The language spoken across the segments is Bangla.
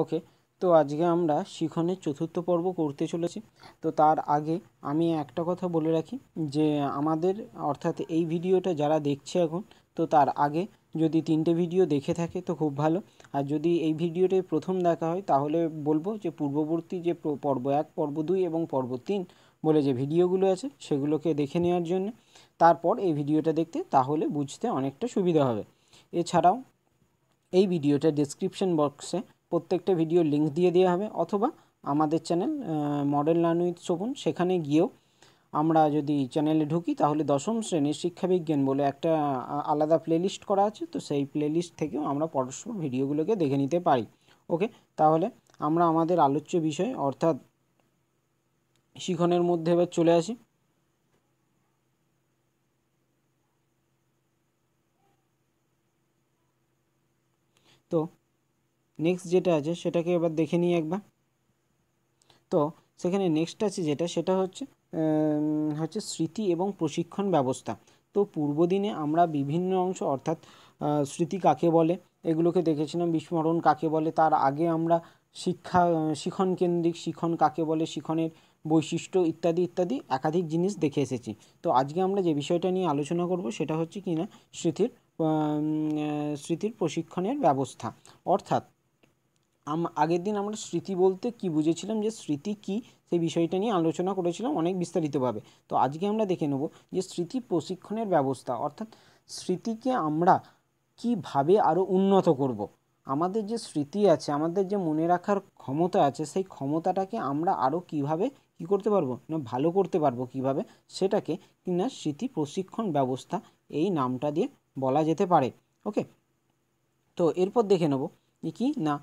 ওকে তো আজকে আমরা শিখনের চতুর্থ পর্ব করতে চলেছি তো তার আগে আমি একটা কথা বলে রাখি যে আমাদের অর্থাৎ এই ভিডিওটা যারা দেখছে এখন তো তার আগে যদি তিনটে ভিডিও দেখে থাকে তো খুব ভালো আর যদি এই ভিডিওটাই প্রথম দেখা হয় তাহলে বলবো যে পূর্ববর্তী যে পর্ব এক পর্ব দুই এবং পর্ব তিন বলে যে ভিডিওগুলো আছে সেগুলোকে দেখে নেওয়ার জন্য তারপর এই ভিডিওটা দেখতে তাহলে বুঝতে অনেকটা সুবিধা হবে এছাড়াও এই ভিডিওটা ডেসক্রিপশন বক্সে প্রত্যেকটা ভিডিও লিঙ্ক দিয়ে দেওয়া হবে অথবা আমাদের channel model learn with Shovan সেখানে গিয়েও আমরা যদি চ্যানেলে ঢুকি তাহলে দশম শ্রেণীর শিক্ষাবিজ্ঞান বলে একটা আলাদা প্লেলিস্ট করা আছে তো সেই প্লেলিস্ট থেকেও আমরা পরস্পর ভিডিওগুলোকে দেখে নিতে পারি ওকে তাহলে আমরা আমাদের আলোচ্য বিষয় অর্থাৎ শিখনের মধ্যে এবার চলে আসি তো নেক্সট যেটা আছে সেটাকে এবার দেখে নিই একবার তো সেখানে নেক্সট আছে যেটা সেটা হচ্ছে হচ্ছে স্মৃতি এবং প্রশিক্ষণ ব্যবস্থা তো পূর্বদিনে আমরা বিভিন্ন অংশ অর্থাৎ স্মৃতি কাকে বলে এগুলোকে দেখেছিলাম বিস্মরণ কাকে বলে তার আগে আমরা শিক্ষা শিখন কেন্দ্রিক শিখন কাকে বলে শিখনের বৈশিষ্ট্য ইত্যাদি ইত্যাদি একাধিক জিনিস দেখে এসেছি তো আজকে আমরা যে বিষয়টা নিয়ে আলোচনা করব সেটা হচ্ছে কি না স্মৃতির স্মৃতির প্রশিক্ষণের ব্যবস্থা অর্থাৎ আগের দিন আমরা স্মৃতি বলতে কি বুঝেছিলাম যে স্মৃতি কি সেই বিষয়টা নিয়ে আলোচনা করেছিলাম অনেক বিস্তারিতভাবে তো আজকে আমরা দেখে নেব যে স্মৃতি প্রশিক্ষণের ব্যবস্থা অর্থাৎ স্মৃতিকে আমরা কিভাবে আরও উন্নত করব। আমাদের যে স্মৃতি আছে আমাদের যে মনে রাখার ক্ষমতা আছে সেই ক্ষমতাটাকে আমরা আরও কিভাবে কি করতে পারবো না ভালো করতে পারবো কিভাবে সেটাকে কিনা স্মৃতি প্রশিক্ষণ ব্যবস্থা এই নামটা দিয়ে বলা যেতে পারে ওকে তো এরপর দেখে নেব যে কি না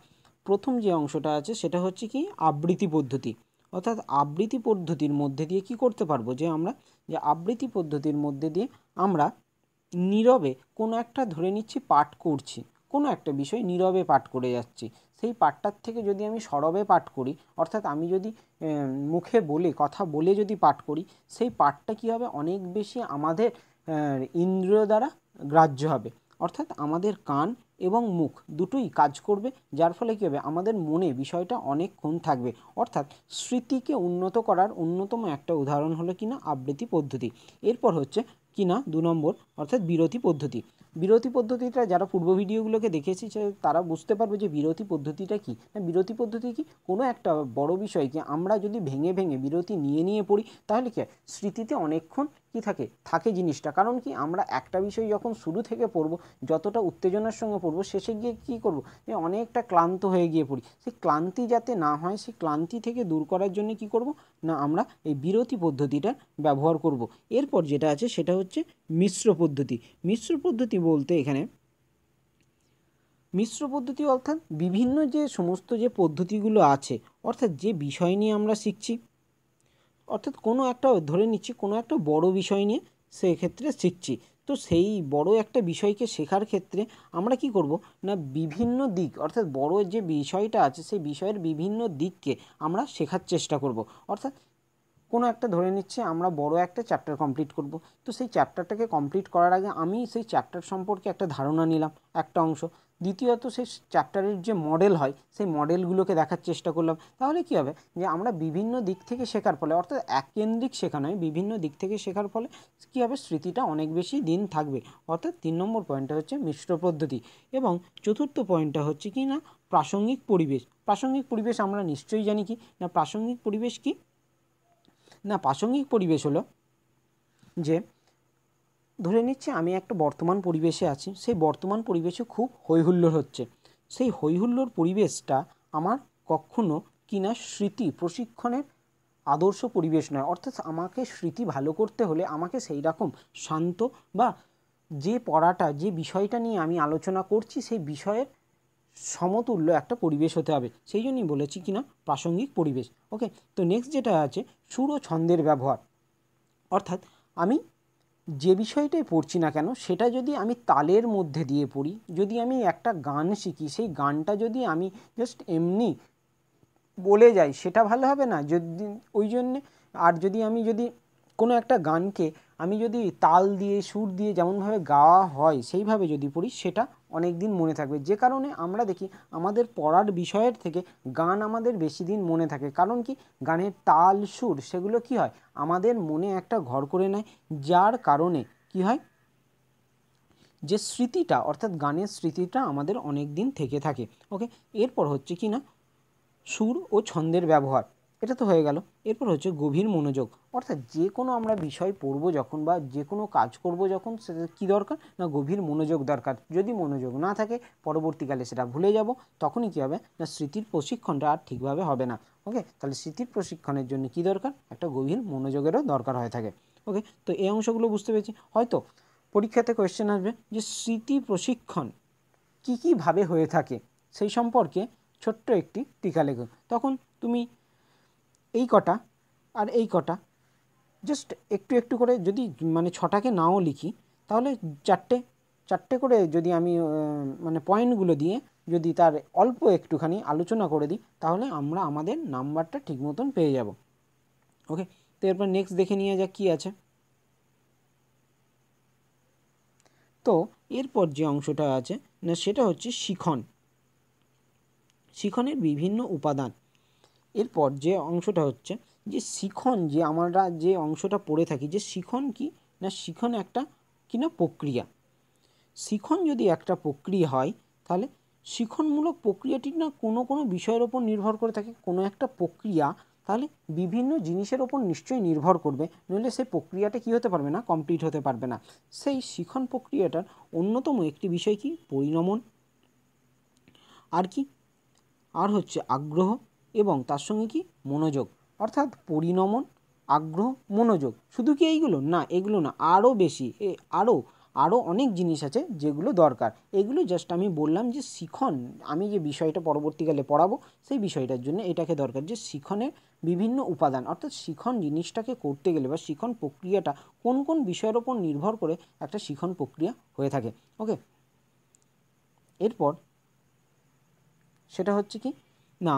প্রথম যে অংশটা আছে সেটা হচ্ছে কি আবৃত্তি পদ্ধতি অর্থাৎ আবৃত্তি পদ্ধতির মধ্যে দিয়ে কি করতে পারবো যে আমরা যে আবৃত্তি পদ্ধতির মধ্যে দিয়ে আমরা নীরবে কোনো একটা ধরে নিচ্ছি পাঠ করছি কোনো একটা বিষয় নীরবে পাঠ করে যাচ্ছি সেই পাঠটার থেকে যদি আমি সরবে পাঠ করি অর্থাৎ আমি যদি মুখে বলে কথা বলে যদি পাঠ করি সেই পাঠটা কী হবে অনেক বেশি আমাদের ইন্দ্রিয় দ্বারা গ্রাহ্য হবে অর্থাৎ আমাদের কান এবং মুখ দুটোই কাজ করবে যার ফলে কী হবে আমাদের মনে বিষয়টা অনেকক্ষণ থাকবে অর্থাৎ স্মৃতিকে উন্নত করার অন্যতম একটা উদাহরণ হলো কিনা আবৃত্তি পদ্ধতি এরপর হচ্ছে কিনা দু নম্বর অর্থাৎ বিরতি পদ্ধতি বিরতি পদ্ধতিটা যারা পূর্ব ভিডিওগুলোকে দেখেছি তারা বুঝতে পারবে যে বিরতি পদ্ধতিটা কী না বিরতি পদ্ধতি কি কোনো একটা বড় বিষয়কে আমরা যদি ভেঙে ভেঙে বিরতি নিয়ে নিয়ে পড়ি তাহলে কি স্মৃতিতে অনেকক্ষণ কি থাকে থাকে জিনিসটা কারণ কি আমরা একটা বিষয় যখন শুরু থেকে পড়ব যতটা উত্তেজনার সঙ্গে পড়ব শেষে গিয়ে কি করব যে অনেকটা ক্লান্ত হয়ে গিয়ে পড়ি সেই ক্লান্তি যাতে না হয় সেই ক্লান্তি থেকে দূর করার জন্য কি করব না আমরা এই বিরতি পদ্ধতিটা ব্যবহার করব এরপর যেটা আছে সেটা হচ্ছে মিশ্র পদ্ধতি মিশ্র পদ্ধতি বলতে এখানে মিশ্র পদ্ধতি অর্থাৎ বিভিন্ন যে সমস্ত যে পদ্ধতিগুলো আছে অর্থাৎ যে বিষয় নিয়ে আমরা শিখছি অর্থাৎ কোনো একটা ধরে নিচ্ছি কোনো একটা বড় বিষয় নিয়ে সেক্ষেত্রে শিখছি তো সেই বড় একটা বিষয়কে শেখার ক্ষেত্রে আমরা কি করব না বিভিন্ন দিক অর্থাৎ বড় যে বিষয়টা আছে সেই বিষয়ের বিভিন্ন দিককে আমরা শেখার চেষ্টা করব অর্থাৎ কোনো একটা ধরে নিচ্ছে আমরা বড় একটা চ্যাপ্টার কমপ্লিট করব তো সেই চ্যাপ্টারটাকে কমপ্লিট করার আগে আমি সেই চ্যাপ্টার সম্পর্কে একটা ধারণা নিলাম একটা অংশ দ্বিতীয়ত সেই চ্যাপ্টারের যে মডেল হয় সেই মডেলগুলোকে দেখার চেষ্টা করলাম তাহলে কি হবে যে আমরা বিভিন্ন দিক থেকে শেখার ফলে অর্থাৎ এককেন্দ্রিক শেখা নয় বিভিন্ন দিক থেকে শেখার ফলে কী হবে স্মৃতিটা অনেক বেশি দিন থাকবে অর্থাৎ তিন নম্বর পয়েন্টটা হচ্ছে মিশ্র পদ্ধতি এবং চতুর্থ পয়েন্টটা হচ্ছে কি না প্রাসঙ্গিক পরিবেশ প্রাসঙ্গিক পরিবেশ আমরা নিশ্চয়ই জানি কি না প্রাসঙ্গিক পরিবেশ কি না প্রাসঙ্গিক পরিবেশ হলো যে ধরে নিচ্ছে আমি একটা বর্তমান পরিবেশে আছি সেই বর্তমান পরিবেশে খুব হৈহুল্লোর হচ্ছে সেই হৈহুল্লোর পরিবেশটা আমার কখনো কিনা স্মৃতি প্রশিক্ষণের আদর্শ পরিবেশ নয় অর্থাৎ আমাকে স্মৃতি ভালো করতে হলে আমাকে সেই রকম শান্ত বা যে পড়াটা যে বিষয়টা নিয়ে আমি আলোচনা করছি সেই বিষয়ের সমতুল্য একটা পরিবেশ হতে হবে সেই জন্যই বলেছি কিনা প্রাসঙ্গিক পরিবেশ ওকে তো নেক্সট যেটা আছে সুর ও ছন্দের ব্যবহার অর্থাৎ আমি যে বিষয়টাই পড়ছি না কেন সেটা যদি আমি তালের মধ্যে দিয়ে পড়ি যদি আমি একটা গান শিখি সেই গানটা যদি আমি জাস্ট এমনি বলে যাই সেটা ভালো হবে না যদি ওই জন্যে আর যদি আমি যদি কোনো একটা গানকে আমি যদি তাল দিয়ে সুর দিয়ে যেমনভাবে গাওয়া হয় সেইভাবে যদি পড়ি সেটা অনেক দিন মনে থাকবে যে কারণে আমরা দেখি আমাদের পড়ার বিষয়ের থেকে গান আমাদের বেশি দিন মনে থাকে কারণ কি গানের তাল সুর সেগুলো কি হয় আমাদের মনে একটা ঘর করে নেয় যার কারণে কি হয় যে স্মৃতিটা অর্থাৎ গানের স্মৃতিটা আমাদের অনেক দিন থেকে থাকে ওকে এরপর হচ্ছে কি না সুর ও ছন্দের ব্যবহার এটা তো হয়ে গেল এরপর হচ্ছে গভীর মনোযোগ অর্থাৎ যে কোনো আমরা বিষয় পড়ব যখন বা যে কোনো কাজ করব যখন সেটা কী দরকার না গভীর মনোযোগ দরকার যদি মনোযোগ না থাকে পরবর্তীকালে সেটা ভুলে যাব তখনই কী হবে না স্মৃতির প্রশিক্ষণটা আর ঠিকভাবে হবে না ওকে তাহলে স্মৃতির প্রশিক্ষণের জন্য কি দরকার একটা গভীর মনোযোগেরও দরকার হয়ে থাকে ওকে তো এই অংশগুলো বুঝতে পেরেছি হয়তো পরীক্ষাতে কোয়েশ্চেন আসবে যে স্মৃতি প্রশিক্ষণ কী কীভাবে হয়ে থাকে সেই সম্পর্কে ছোট্ট একটি টিকা লেখ তখন তুমি এই কটা আর এই কটা জাস্ট একটু একটু করে যদি মানে ছটাকে নাও লিখি তাহলে চারটে চারটে করে যদি আমি মানে পয়েন্টগুলো দিয়ে যদি তার অল্প একটুখানি আলোচনা করে দিই তাহলে আমরা আমাদের নাম্বারটা ঠিক মতন পেয়ে যাব ওকে তো এরপর নেক্সট দেখে নিয়ে যাক কী আছে তো এরপর যে অংশটা আছে না সেটা হচ্ছে শিখন শিখনের বিভিন্ন উপাদান এরপর যে অংশটা হচ্ছে যে শিখন যে আমরা যে অংশটা পড়ে থাকি যে শিখন কি না শিখন একটা কিনা প্রক্রিয়া শিখন যদি একটা প্রক্রিয়া হয় তাহলে শিখনমূলক প্রক্রিয়াটি না কোনো কোনো বিষয়ের ওপর নির্ভর করে থাকে কোনো একটা প্রক্রিয়া তাহলে বিভিন্ন জিনিসের ওপর নিশ্চয়ই নির্ভর করবে নইলে সেই প্রক্রিয়াটা কী হতে পারবে না কমপ্লিট হতে পারবে না সেই শিখন প্রক্রিয়াটার অন্যতম একটি বিষয় কি পরিণমন আর কি আর হচ্ছে আগ্রহ এবং তার সঙ্গে কি মনোযোগ অর্থাৎ পরিণমন আগ্রহ মনোযোগ শুধু কি এইগুলো না এগুলো না আরও বেশি এ আরও আরও অনেক জিনিস আছে যেগুলো দরকার এগুলো জাস্ট আমি বললাম যে শিখন আমি যে বিষয়টা পরবর্তীকালে পড়াবো সেই বিষয়টার জন্য এটাকে দরকার যে শিখনের বিভিন্ন উপাদান অর্থাৎ শিখন জিনিসটাকে করতে গেলে বা শিখন প্রক্রিয়াটা কোন কোন বিষয়ের ওপর নির্ভর করে একটা শিখন প্রক্রিয়া হয়ে থাকে ওকে এরপর সেটা হচ্ছে কি না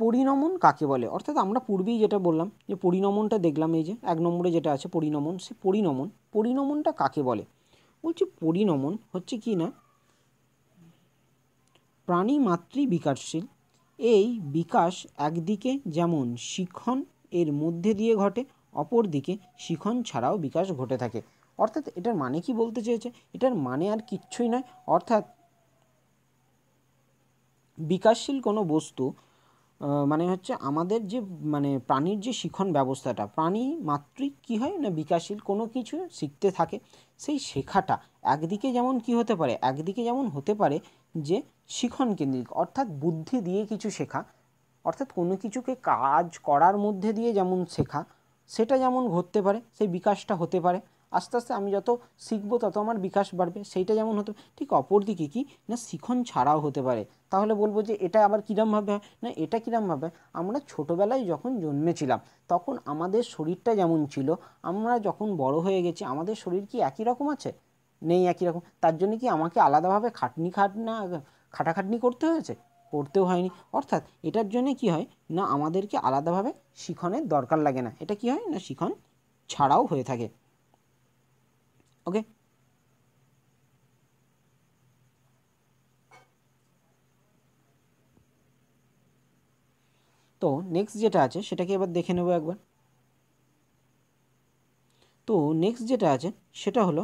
পরিণমন কাকে বলে অর্থাৎ আমরা পূর্বেই যেটা বললাম যে পরিণমনটা দেখলাম এই যে এক নম্বরে যেটা আছে পরিণমন সে পরিণমন পরিণমনটা কাকে বলে বলছি পরিণমন হচ্ছে কি না প্রাণী মাতৃ বিকাশশীল এই বিকাশ একদিকে যেমন শিখন এর মধ্যে দিয়ে ঘটে অপরদিকে শিখন ছাড়াও বিকাশ ঘটে থাকে অর্থাৎ এটার মানে কি বলতে চেয়েছে এটার মানে আর কিচ্ছুই নয় অর্থাৎ বিকাশশীল কোনো বস্তু মানে হচ্ছে আমাদের যে মানে প্রাণীর যে শিখন ব্যবস্থাটা প্রাণী মাত্রই কি হয় না বিকাশশীল কোনো কিছু শিখতে থাকে সেই শেখাটা একদিকে যেমন কি হতে পারে একদিকে যেমন হতে পারে যে শিখন কেন্দ্রিক অর্থাৎ বুদ্ধি দিয়ে কিছু শেখা অর্থাৎ কোনো কিছুকে কাজ করার মধ্যে দিয়ে যেমন শেখা সেটা যেমন ঘটতে পারে সেই বিকাশটা হতে পারে আস্তে আস্তে আমি যত শিখবো তত আমার বিকাশ বাড়বে সেইটা যেমন হতে ঠিক অপরদিকে কি না শিখন ছাড়াও হতে পারে তাহলে বলবো যে এটা আবার কীরমভাবে হয় না এটা কীরমভাবে আমরা ছোটোবেলায় যখন জন্মেছিলাম তখন আমাদের শরীরটা যেমন ছিল আমরা যখন বড় হয়ে গেছি আমাদের শরীর কি একই রকম আছে নেই একই রকম তার জন্য কি আমাকে আলাদাভাবে খাটনি খাটনা খাটাখাটনি করতে হয়েছে করতেও হয়নি অর্থাৎ এটার জন্য কি হয় না আমাদেরকে আলাদাভাবে শিখনের দরকার লাগে না এটা কি হয় না শিখন ছাড়াও হয়ে থাকে ওকে তো নেক্সট যেটা আছে সেটাকে এবার দেখে নেব একবার তো নেক্সট যেটা আছে সেটা হলো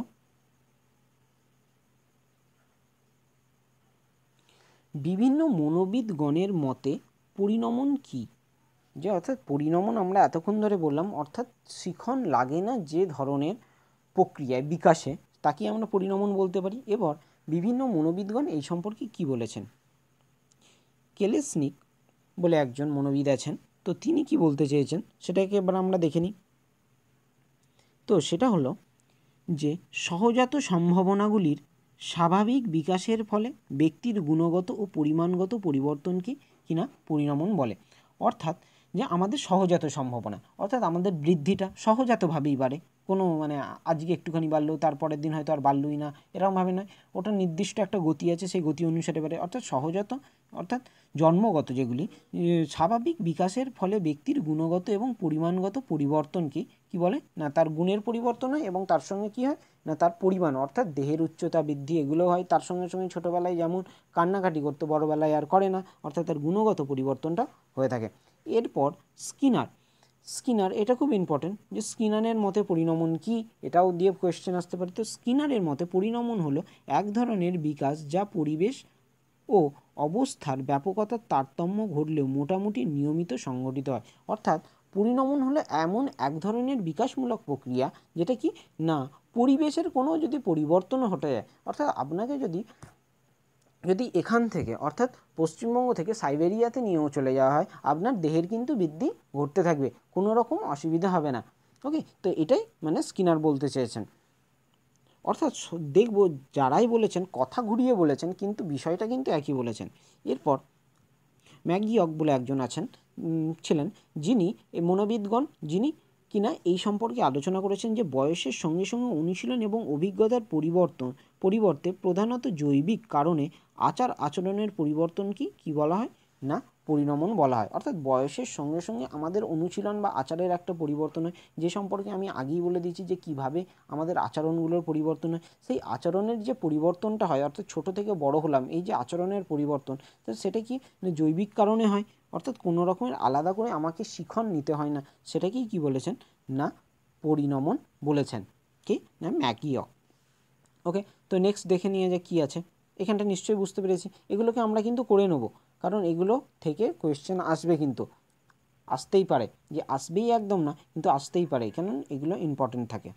বিভিন্ন মনোবিদগণের মতে পরিণমন কি যে অর্থাৎ পরিণমন আমরা এতক্ষণ ধরে বললাম অর্থাৎ শিখন লাগে না যে ধরনের প্রক্রিয়ায় বিকাশে তাকে আমরা পরিণমন বলতে পারি এবার বিভিন্ন মনোবিদগণ এই সম্পর্কে কি বলেছেন কেলেসনিক বলে একজন মনোবিদ আছেন তো তিনি কি বলতে চেয়েছেন সেটাকে এবার আমরা দেখে নিই তো সেটা হলো যে সহজাত সম্ভাবনাগুলির স্বাভাবিক বিকাশের ফলে ব্যক্তির গুণগত ও পরিমাণগত পরিবর্তনকে কিনা পরিণমন বলে অর্থাৎ যে আমাদের সহজাত সম্ভাবনা অর্থাৎ আমাদের বৃদ্ধিটা সহজাতভাবেই বাড়ে কোনো মানে আজকে একটুখানি বাড়লো তারপরের দিন হয়তো আর বাড়লই না এরকমভাবে নয় ওটা নির্দিষ্ট একটা গতি আছে সেই গতি অনুসারে বাড়ে অর্থাৎ সহজাত অর্থাৎ জন্মগত যেগুলি স্বাভাবিক বিকাশের ফলে ব্যক্তির গুণগত এবং পরিমাণগত পরিবর্তনকে কি বলে না তার গুণের পরিবর্তন হয় এবং তার সঙ্গে কি হয় না তার পরিমাণ অর্থাৎ দেহের উচ্চতা বৃদ্ধি এগুলো হয় তার সঙ্গে সঙ্গে ছোটোবেলায় যেমন কান্নাকাটি করতো বড়োবেলায় আর করে না অর্থাৎ তার গুণগত পরিবর্তনটা হয়ে থাকে এরপর স্কিনার স্কিনার এটা খুব ইম্পর্টেন্ট যে স্কিনারের মতে পরিণমন কি এটাও দিয়ে কোয়েশ্চেন আসতে পারে তো স্কিনারের মতে পরিণমন হলো এক ধরনের বিকাশ যা পরিবেশ ও অবস্থার ব্যাপকতার তারতম্য ঘটলেও মোটামুটি নিয়মিত সংগঠিত হয় অর্থাৎ পরিণমন হলো এমন এক ধরনের বিকাশমূলক প্রক্রিয়া যেটা কি না পরিবেশের কোনো যদি পরিবর্তন ঘটে যায় অর্থাৎ আপনাকে যদি যদি এখান থেকে অর্থাৎ পশ্চিমবঙ্গ থেকে সাইবেরিয়াতে নিয়েও চলে যাওয়া হয় আপনার দেহের কিন্তু বৃদ্ধি ঘটতে থাকবে কোনো রকম অসুবিধা হবে না ওকে তো এটাই মানে স্কিনার বলতে চেয়েছেন অর্থাৎ দেখব যারাই বলেছেন কথা ঘুরিয়ে বলেছেন কিন্তু বিষয়টা কিন্তু একই বলেছেন এরপর ম্যাগিয়ক বলে একজন আছেন ছিলেন যিনি মনোবিদগণ যিনি কিনা এই সম্পর্কে আলোচনা করেছেন যে বয়সের সঙ্গে সঙ্গে অনুশীলন এবং অভিজ্ঞতার পরিবর্তন পরিবর্তে প্রধানত জৈবিক কারণে আচার আচরণের পরিবর্তন কি কী বলা হয় না পরিণমন বলা হয় অর্থাৎ বয়সের সঙ্গে সঙ্গে আমাদের অনুশীলন বা আচারের একটা পরিবর্তন হয় যে সম্পর্কে আমি আগেই বলে দিয়েছি যে কিভাবে আমাদের আচরণগুলোর পরিবর্তন হয় সেই আচরণের যে পরিবর্তনটা হয় অর্থাৎ ছোট থেকে বড় হলাম এই যে আচরণের পরিবর্তন তো সেটা কি জৈবিক কারণে হয় অর্থাৎ কোনো রকমের আলাদা করে আমাকে শিখন নিতে হয় না সেটাকেই কি বলেছেন না পরিণমন বলেছেন কি না ম্যাকিয়ক ওকে তো নেক্সট দেখে নিয়ে যে কি আছে এখানটা নিশ্চয়ই বুঝতে পেরেছি এগুলোকে আমরা কিন্তু করে নেব কারণ এগুলো থেকে কোয়েশ্চেন আসবে কিন্তু আসতেই পারে যে আসবেই একদম না কিন্তু আসতেই পারে কারণ এগুলো ইম্পর্টেন্ট থাকে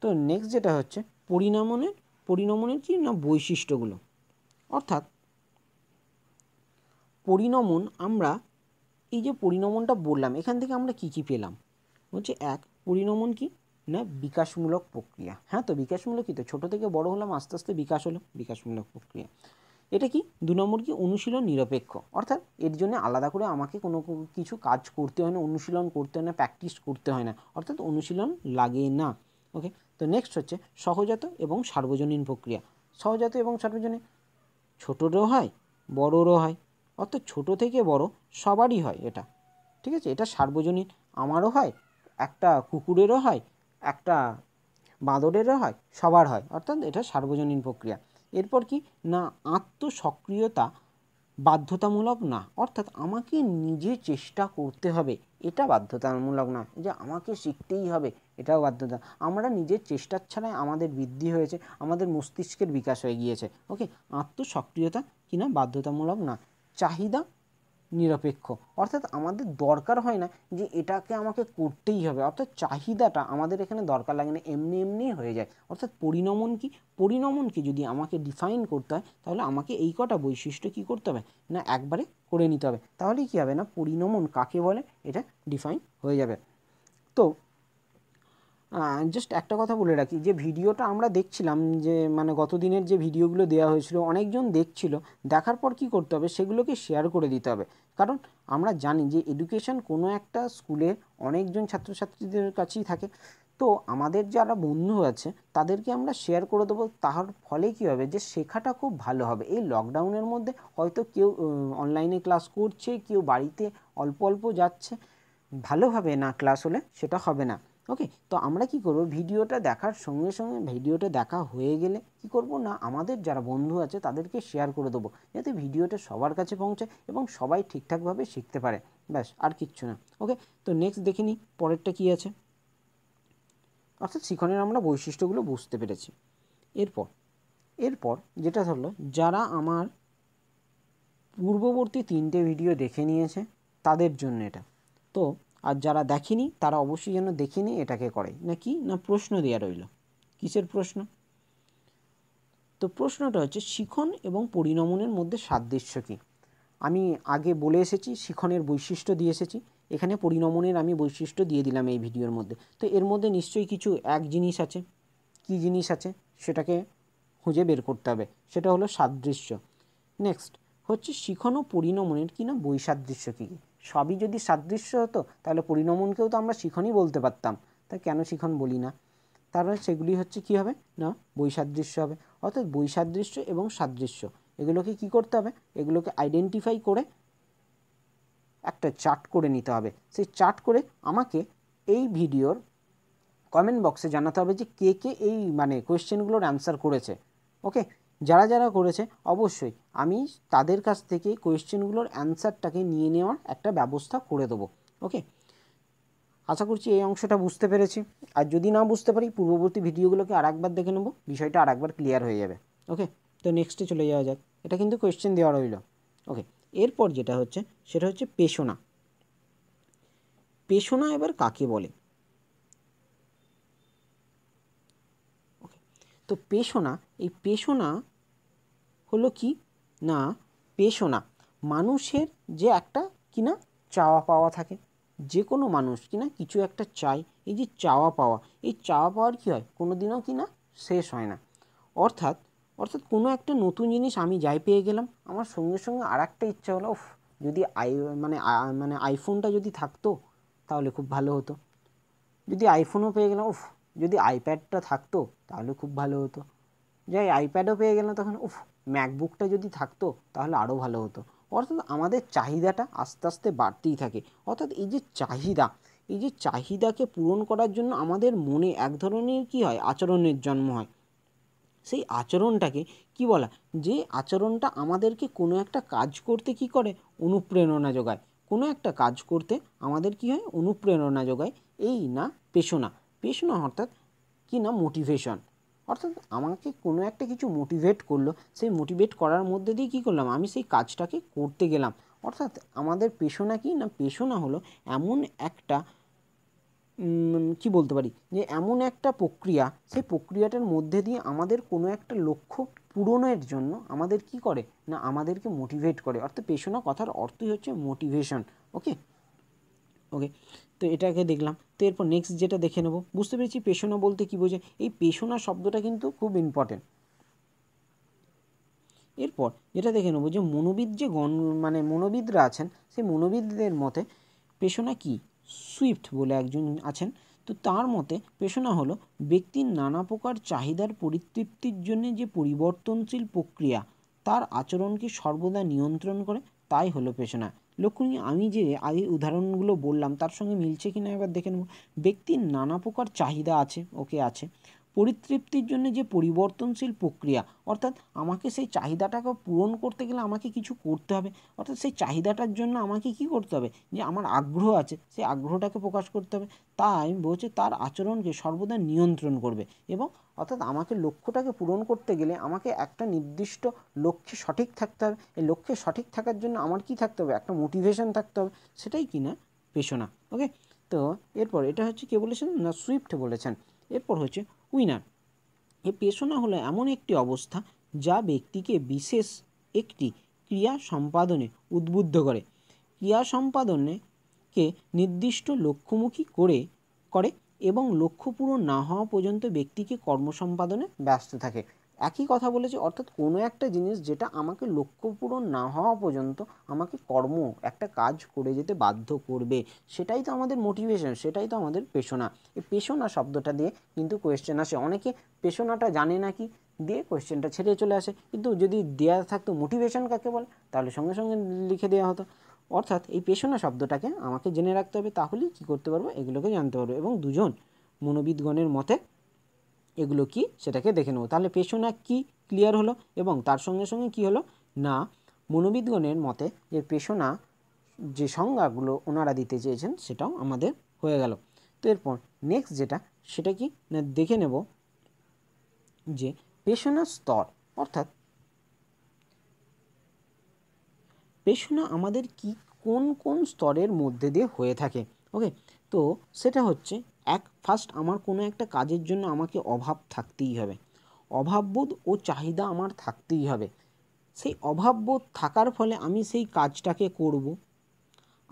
তো নেক্সট যেটা হচ্ছে পরিণামনের পরিণমনের কি না বৈশিষ্ট্যগুলো অর্থাৎ পরিণমন আমরা এই যে পরিণমনটা বললাম এখান থেকে আমরা কি কি পেলাম হচ্ছে এক পরিণমন কি না বিকাশমূলক প্রক্রিয়া হ্যাঁ তো বিকাশমূলক কি তো ছোটো থেকে বড় হলাম আস্তে আস্তে বিকাশ হলো বিকাশমূলক প্রক্রিয়া এটা কি দু নম্বর কি অনুশীলন নিরপেক্ষ অর্থাৎ এর জন্য আলাদা করে আমাকে কোনো কিছু কাজ করতে হয় না অনুশীলন করতে হয় না প্র্যাকটিস করতে হয় না অর্থাৎ অনুশীলন লাগে না ওকে তো নেক্সট হচ্ছে সহজাত এবং সার্বজনীন প্রক্রিয়া সহজাত এবং সার্বজনীন ছোটোরও হয় বড়োরও হয় অর্থাৎ ছোট থেকে বড় সবারই হয় এটা ঠিক আছে এটা সার্বজনীন আমারও হয় একটা কুকুরেরও হয় একটা বাঁদরেরও হয় সবার হয় অর্থাৎ এটা সার্বজনীন প্রক্রিয়া এরপর কি না আত্মসক্রিয়তা বাধ্যতামূলক না অর্থাৎ আমাকে নিজে চেষ্টা করতে হবে এটা বাধ্যতামূলক না যে আমাকে শিখতেই হবে এটাও বাধ্যতা আমরা নিজের চেষ্টার ছাড়াই আমাদের বৃদ্ধি হয়েছে আমাদের মস্তিষ্কের বিকাশ হয়ে গিয়েছে ওকে আত্মসক্রিয়তা কিনা বাধ্যতামূলক না চাহিদা নিরপেক্ষ অর্থাৎ আমাদের দরকার হয় না যে এটাকে আমাকে করতেই হবে অর্থাৎ চাহিদাটা আমাদের এখানে দরকার লাগে না এমনি এমনি হয়ে যায় অর্থাৎ পরিণমন কি পরিণমনকে যদি আমাকে ডিফাইন করতে হয় তাহলে আমাকে এই কটা বৈশিষ্ট্য কি করতে হবে না একবারে করে নিতে হবে তাহলে কি হবে না পরিণমন কাকে বলে এটা ডিফাইন হয়ে যাবে তো জাস্ট একটা কথা বলে রাখি যে ভিডিওটা আমরা দেখছিলাম যে মানে গত দিনের যে ভিডিওগুলো দেওয়া হয়েছিল অনেকজন দেখছিল দেখার পর কি করতে হবে সেগুলোকে শেয়ার করে দিতে হবে কারণ আমরা জানি যে এডুকেশন কোনো একটা স্কুলে অনেকজন ছাত্রছাত্রীদের কাছেই থাকে তো আমাদের যারা বন্ধু আছে তাদেরকে আমরা শেয়ার করে দেবো তার ফলে কী হবে যে শেখাটা খুব ভালো হবে এই লকডাউনের মধ্যে হয়তো কেউ অনলাইনে ক্লাস করছে কেউ বাড়িতে অল্প অল্প যাচ্ছে ভালোভাবে না ক্লাস হলে সেটা হবে না ওকে তো আমরা কি করব ভিডিওটা দেখার সঙ্গে সঙ্গে ভিডিওটা দেখা হয়ে গেলে কি করব না আমাদের যারা বন্ধু আছে তাদেরকে শেয়ার করে দেবো যাতে ভিডিওটা সবার কাছে পৌঁছায় এবং সবাই ঠিকঠাকভাবে শিখতে পারে ব্যাস আর কিচ্ছু না ওকে তো নেক্সট দেখে নিই পরেরটা কী আছে অর্থাৎ শিখনের আমরা বৈশিষ্ট্যগুলো বুঝতে পেরেছি এরপর এরপর যেটা হলো যারা আমার পূর্ববর্তী তিনটে ভিডিও দেখে নিয়েছে তাদের জন্য এটা তো আর যারা দেখেনি তারা অবশ্যই যেন দেখে এটাকে করে না কি না প্রশ্ন দেওয়া রইল কিসের প্রশ্ন তো প্রশ্নটা হচ্ছে শিখন এবং পরিণমনের মধ্যে সাদৃশ্য কী আমি আগে বলে এসেছি শিখনের বৈশিষ্ট্য দিয়ে এসেছি এখানে পরিণমনের আমি বৈশিষ্ট্য দিয়ে দিলাম এই ভিডিওর মধ্যে তো এর মধ্যে নিশ্চয়ই কিছু এক জিনিস আছে কি জিনিস আছে সেটাকে খুঁজে বের করতে হবে সেটা হলো সাদৃশ্য নেক্সট হচ্ছে শিখন ও পরিণমনের কি না বৈসাদৃশ্য কী সবই যদি সাদৃশ্য হতো তাহলে পরিণমনকেও তো আমরা শিখনই বলতে পারতাম তা কেন শিখন বলি না তারপরে সেগুলি হচ্ছে কি হবে না বৈসাদৃশ্য হবে অর্থাৎ বৈসাদৃশ্য এবং সাদৃশ্য এগুলোকে কি করতে হবে এগুলোকে আইডেন্টিফাই করে একটা চার্ট করে নিতে হবে সেই চার্ট করে আমাকে এই ভিডিওর কমেন্ট বক্সে জানাতে হবে যে কে কে এই মানে কোয়েশ্চেনগুলোর অ্যান্সার করেছে ওকে যারা যারা করেছে অবশ্যই আমি তাদের কাছ থেকে কোয়েশ্চেনগুলোর অ্যান্সারটাকে নিয়ে নেওয়ার একটা ব্যবস্থা করে দেবো ওকে আশা করছি এই অংশটা বুঝতে পেরেছি আর যদি না বুঝতে পারি পূর্ববর্তী ভিডিওগুলোকে আরেকবার দেখে নেব বিষয়টা আরেকবার ক্লিয়ার হয়ে যাবে ওকে তো নেক্সটে চলে যাওয়া যাক এটা কিন্তু কোয়েশ্চেন দেওয়া রইল ওকে এরপর যেটা হচ্ছে সেটা হচ্ছে পেশোনা পেশোনা এবার কাকে বলে তো পেশোনা এই পেশোনা হলো কি না পেশোনা মানুষের যে একটা কিনা চাওয়া পাওয়া থাকে যে কোনো মানুষ কিনা কিছু একটা চাই এই যে চাওয়া পাওয়া এই চাওয়া পাওয়ার কী হয় কোনো দিনও কিনা শেষ হয় না অর্থাৎ অর্থাৎ কোনো একটা নতুন জিনিস আমি যাই পেয়ে গেলাম আমার সঙ্গে সঙ্গে আর একটা ইচ্ছা হলো উফ যদি আই মানে মানে আইফোনটা যদি থাকতো তাহলে খুব ভালো হতো যদি আইফোনও পেয়ে গেলাম উফ যদি আইপ্যাডটা থাকতো তাহলে খুব ভালো হতো যাই আইপ্যাডও পেয়ে গেলাম তখন উফ ম্যাকবুকটা যদি থাকতো তাহলে আরও ভালো হতো অর্থাৎ আমাদের চাহিদাটা আস্তে আস্তে বাড়তেই থাকে অর্থাৎ এই যে চাহিদা এই যে চাহিদাকে পূরণ করার জন্য আমাদের মনে এক ধরনের কি হয় আচরণের জন্ম হয় সেই আচরণটাকে কি বলা যে আচরণটা আমাদেরকে কোনো একটা কাজ করতে কি করে অনুপ্রেরণা যোগায় কোনো একটা কাজ করতে আমাদের কি হয় অনুপ্রেরণা যোগায় এই না পেশোনা পেশনা অর্থাৎ কি না মোটিভেশন অর্থাৎ আমাকে কোনো একটা কিছু মোটিভেট করলো সেই মোটিভেট করার মধ্যে দিয়ে কী করলাম আমি সেই কাজটাকে করতে গেলাম অর্থাৎ আমাদের পেশনা কি না পেশনা হলো এমন একটা কি বলতে পারি যে এমন একটা প্রক্রিয়া সেই প্রক্রিয়াটার মধ্যে দিয়ে আমাদের কোনো একটা লক্ষ্য পূরণের জন্য আমাদের কি করে না আমাদেরকে মোটিভেট করে অর্থাৎ পেশনা কথার অর্থই হচ্ছে মোটিভেশন ওকে ওকে তো এটাকে দেখলাম তো এরপর নেক্সট যেটা দেখে নেবো বুঝতে পেরেছি পেশনা বলতে কী বোঝে এই পেশনা শব্দটা কিন্তু খুব ইম্পর্টেন্ট এরপর যেটা দেখে নেব যে মনোবিদ যে গণ মানে মনোবিদরা আছেন সেই মনোবিদদের মতে পেশনা কি সুইফট বলে একজন আছেন তো তার মতে পেশোনা হলো ব্যক্তির নানা প্রকার চাহিদার পরিতৃপ্তির জন্য যে পরিবর্তনশীল প্রক্রিয়া তার আচরণকে সর্বদা নিয়ন্ত্রণ করে তাই হলো পেশনা লক্ষণ আমি যে আগে উদাহরণগুলো বললাম তার সঙ্গে মিলছে কি না এবার দেখে নেব ব্যক্তির নানা প্রকার চাহিদা আছে ওকে আছে পরিতৃপ্তির জন্য যে পরিবর্তনশীল প্রক্রিয়া অর্থাৎ আমাকে সেই চাহিদাটাকে পূরণ করতে গেলে আমাকে কিছু করতে হবে অর্থাৎ সেই চাহিদাটার জন্য আমাকে কি করতে হবে যে আমার আগ্রহ আছে সেই আগ্রহটাকে প্রকাশ করতে হবে তাই বলছে তার আচরণকে সর্বদা নিয়ন্ত্রণ করবে এবং অর্থাৎ আমাকে লক্ষ্যটাকে পূরণ করতে গেলে আমাকে একটা নির্দিষ্ট লক্ষ্যে সঠিক থাকতে হবে এই লক্ষ্যে সঠিক থাকার জন্য আমার কি থাকতে হবে একটা মোটিভেশন থাকতে হবে সেটাই কি না পেশোনা ওকে তো এরপর এটা হচ্ছে কে বলেছেন না সুইফট বলেছেন এরপর হচ্ছে উইনার এ পেশনা হলো এমন একটি অবস্থা যা ব্যক্তিকে বিশেষ একটি ক্রিয়া সম্পাদনে উদ্বুদ্ধ করে ক্রিয়া সম্পাদনে কে নির্দিষ্ট লক্ষ্যমুখী করে করে এবং লক্ষ্য পূরণ না হওয়া পর্যন্ত ব্যক্তিকে কর্ম সম্পাদনে ব্যস্ত থাকে একই কথা বলেছি অর্থাৎ কোনো একটা জিনিস যেটা আমাকে লক্ষ্য পূরণ না হওয়া পর্যন্ত আমাকে কর্ম একটা কাজ করে যেতে বাধ্য করবে সেটাই তো আমাদের মোটিভেশন সেটাই তো আমাদের পেশনা এই পেশনা শব্দটা দিয়ে কিন্তু কোয়েশ্চেন আসে অনেকে পেশনাটা জানে নাকি দিয়ে কোয়েশ্চেনটা ছেড়ে চলে আসে কিন্তু যদি দেওয়া থাকতো মোটিভেশন কাকে বলে তাহলে সঙ্গে সঙ্গে লিখে দেওয়া হতো অর্থাৎ এই পেশনা শব্দটাকে আমাকে জেনে রাখতে হবে তাহলেই কী করতে পারবো এগুলোকে জানতে পারবো এবং দুজন মনোবিদগণের মতে এগুলো কি সেটাকে দেখে নেব তাহলে পেশোনা কী ক্লিয়ার হলো এবং তার সঙ্গে সঙ্গে কি হলো না মনোবিদগণের মতে যে পেশোনা যে সংজ্ঞাগুলো ওনারা দিতে চেয়েছেন সেটাও আমাদের হয়ে গেল তো এরপর নেক্সট যেটা সেটা কি না দেখে নেব যে পেশনা স্তর অর্থাৎ পেশনা আমাদের কি কোন কোন স্তরের মধ্যে দিয়ে হয়ে থাকে ওকে তো সেটা হচ্ছে এক ফার্স্ট আমার কোনো একটা কাজের জন্য আমাকে অভাব থাকতেই হবে অভাববোধ ও চাহিদা আমার থাকতেই হবে সেই অভাববোধ থাকার ফলে আমি সেই কাজটাকে করব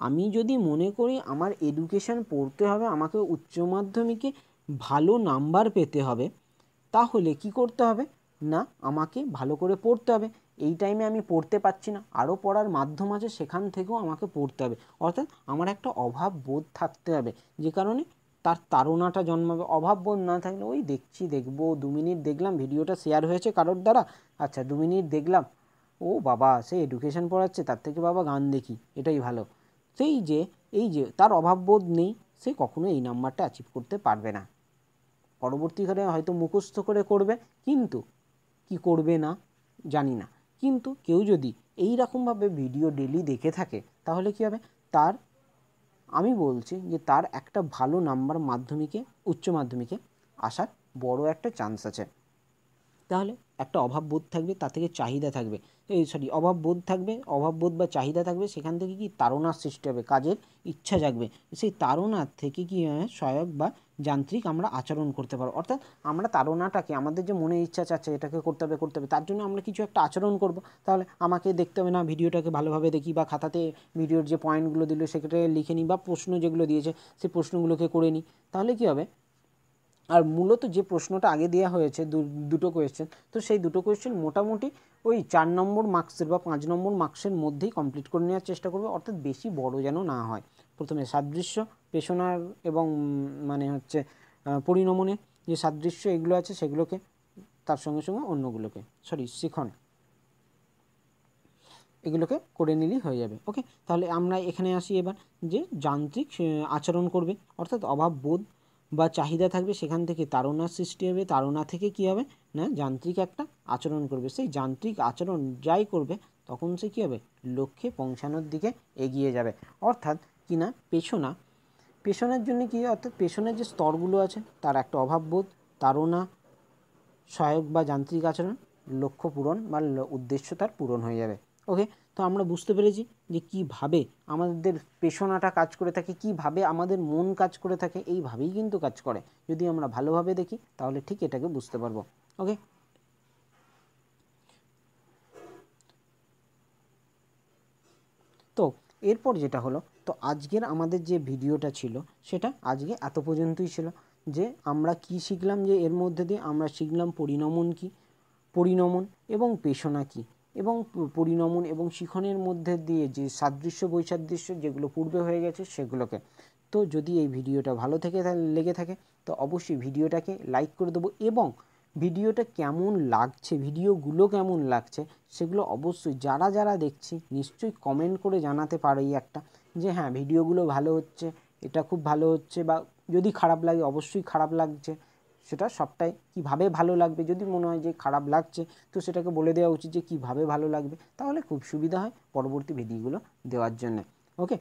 আমি যদি মনে করি আমার এডুকেশান পড়তে হবে আমাকে উচ্চ মাধ্যমিকে ভালো নাম্বার পেতে হবে তাহলে কি করতে হবে না আমাকে ভালো করে পড়তে হবে এই টাইমে আমি পড়তে পারছি না আরও পড়ার মাধ্যম আছে সেখান থেকেও আমাকে পড়তে হবে অর্থাৎ আমার একটা অভাব বোধ থাকতে হবে যে কারণে তার তারণাটা জন্মাবে অভাব বোধ না থাকলে ওই দেখছি দেখব দু মিনিট দেখলাম ভিডিওটা শেয়ার হয়েছে কারোর দ্বারা আচ্ছা দু মিনিট দেখলাম ও বাবা সে এডুকেশন পড়াচ্ছে তার থেকে বাবা গান দেখি এটাই ভালো সেই যে এই যে তার অভাব বোধ নেই সে কখনো এই নাম্বারটা অ্যাচিভ করতে পারবে না পরবর্তীকালে হয়তো মুখস্থ করে করবে কিন্তু কি করবে না জানি না কিন্তু কেউ যদি এই রকমভাবে ভিডিও ডেলি দেখে থাকে তাহলে কি হবে তার আমি বলছি যে তার একটা ভালো নাম্বার মাধ্যমিকে উচ্চ মাধ্যমিকে আসার বড় একটা চান্স আছে তাহলে একটা অভাব বোধ থাকবে তার থেকে চাহিদা থাকবে সরি অভাব বোধ থাকবে অভাব বোধ বা চাহিদা থাকবে সেখান থেকে কি তারণার সৃষ্টি হবে কাজের ইচ্ছা জাগবে সেই তারণার থেকে কি সহায়ক বা যান্ত্রিক আমরা আচরণ করতে পারবো অর্থাৎ আমরা তারণাটাকে আমাদের যে মনে ইচ্ছা চাচ্ছে এটাকে করতে হবে করতে হবে তার জন্য আমরা কিছু একটা আচরণ করব তাহলে আমাকে দেখতে হবে না ভিডিওটাকে ভালোভাবে দেখি বা খাতাতে ভিডিওর যে পয়েন্টগুলো দিল সেক্ষেত্রে লিখে নিই বা প্রশ্ন যেগুলো দিয়েছে সেই প্রশ্নগুলোকে করে নিই তাহলে কি হবে আর মূলত যে প্রশ্নটা আগে দেওয়া হয়েছে দুটো কোয়েশ্চেন তো সেই দুটো কোয়েশ্চেন মোটামুটি ওই চার নম্বর মার্কসের বা পাঁচ নম্বর মার্কসের মধ্যেই কমপ্লিট করে নেওয়ার চেষ্টা করবে অর্থাৎ বেশি বড় যেন না হয় প্রথমে সাদৃশ্য পেশনার এবং মানে হচ্ছে পরিণমনে যে সাদৃশ্য এগুলো আছে সেগুলোকে তার সঙ্গে সঙ্গে অন্যগুলোকে সরি শিখন এগুলোকে করে নিলেই হয়ে যাবে ওকে তাহলে আমরা এখানে আসি এবার যে যান্ত্রিক আচরণ করবে অর্থাৎ অভাব বোধ বা চাহিদা থাকবে সেখান থেকে তারণার সৃষ্টি হবে তারণা থেকে কি হবে না যান্ত্রিক একটা আচরণ করবে সেই যান্ত্রিক আচরণ যাই করবে তখন সে কী হবে লক্ষ্যে পৌঁছানোর দিকে এগিয়ে যাবে অর্থাৎ কি না পেছনা পেছনের জন্য কী অর্থাৎ পেছনের যে স্তরগুলো আছে তার একটা অভাববোধ তারণা সহায়ক বা যান্ত্রিক আচরণ লক্ষ্য পূরণ বা উদ্দেশ্য তার পূরণ হয়ে যাবে ওকে তো আমরা বুঝতে পেরেছি যে কীভাবে আমাদের পেশনাটা কাজ করে থাকে কীভাবে আমাদের মন কাজ করে থাকে এইভাবেই কিন্তু কাজ করে যদি আমরা ভালোভাবে দেখি তাহলে ঠিক এটাকে বুঝতে পারবো ওকে তো এরপর যেটা হলো তো আজকের আমাদের যে ভিডিওটা ছিল সেটা আজকে এত পর্যন্তই ছিল যে আমরা কি শিখলাম যে এর মধ্যে দিয়ে আমরা শিখলাম পরিণমন কি পরিণমন এবং পেশনা কী এবং পরিণমন এবং শিখনের মধ্যে দিয়ে যে সাদৃশ্য বৈসাদৃশ্য যেগুলো পূর্বে হয়ে গেছে সেগুলোকে তো যদি এই ভিডিওটা ভালো থেকে লেগে থাকে তো অবশ্যই ভিডিওটাকে লাইক করে দেবো এবং ভিডিওটা কেমন লাগছে ভিডিওগুলো কেমন লাগছে সেগুলো অবশ্যই যারা যারা দেখছি নিশ্চয়ই কমেন্ট করে জানাতে পারি একটা যে হ্যাঁ ভিডিওগুলো ভালো হচ্ছে এটা খুব ভালো হচ্ছে বা যদি খারাপ লাগে অবশ্যই খারাপ লাগছে সেটা সবটাই কিভাবে ভালো লাগবে যদি মনে হয় যে খারাপ লাগছে তো সেটাকে বলে দেওয়া উচিত যে কিভাবে ভালো লাগবে তাহলে খুব সুবিধা হয় পরবর্তী ভিডিওগুলো দেওয়ার জন্য ওকে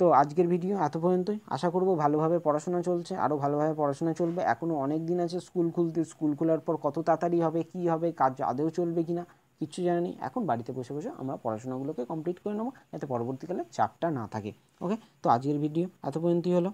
তো আজকের ভিডিও এত পর্যন্তই আশা করব ভালোভাবে পড়াশোনা চলছে আরও ভালোভাবে পড়াশোনা চলবে এখনও অনেক দিন আছে স্কুল খুলতে স্কুল খোলার পর কত তাড়াতাড়ি হবে কি হবে কাজ আদৌ চলবে না কিচ্ছু জানা নেই এখন বাড়িতে বসে বসে আমরা পড়াশোনাগুলোকে কমপ্লিট করে নেবো যাতে পরবর্তীকালে চাপটা না থাকে ওকে তো আজকের ভিডিও এত পর্যন্তই হলো